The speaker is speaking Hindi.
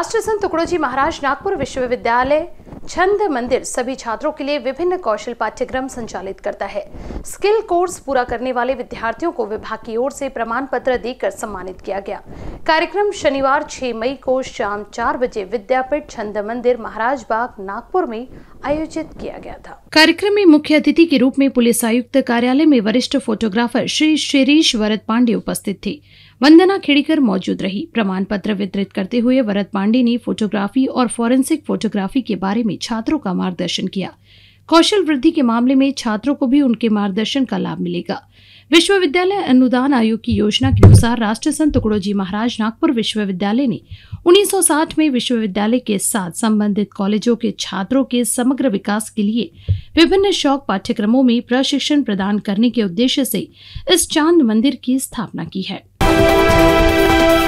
संत टुकड़ोजी महाराज नागपुर विश्वविद्यालय छंद मंदिर सभी छात्रों के लिए विभिन्न कौशल पाठ्यक्रम संचालित करता है स्किल कोर्स पूरा करने वाले विद्यार्थियों को विभाग की ओर से प्रमाण पत्र देकर सम्मानित किया गया कार्यक्रम शनिवार 6 मई को शाम चार बजे विद्यापीठ छंद मंदिर महाराज बाग नागपुर में आयोजित किया गया था कार्यक्रम में मुख्य अतिथि के रूप में पुलिस आयुक्त कार्यालय में वरिष्ठ फोटोग्राफर श्री शेरीश वरद पांडे उपस्थित थे वंदना खेड़ीकर मौजूद रही प्रमाण पत्र वितरित करते हुए वरद पांडे ने फोटोग्राफी और फोरेंसिक फोटोग्राफी के बारे में छात्रों का मार्गदर्शन किया कौशल वृद्धि के मामले में छात्रों को भी उनके मार्गदर्शन का लाभ मिलेगा विश्वविद्यालय अनुदान आयोग की योजना के अनुसार राष्ट्र संत टुकड़ोजी महाराज नागपुर विश्वविद्यालय ने 1960 में विश्वविद्यालय के साथ संबंधित कॉलेजों के छात्रों के समग्र विकास के लिए विभिन्न शौक पाठ्यक्रमों में प्रशिक्षण प्रदान करने के उद्देश्य से इस चांद मंदिर की स्थापना की है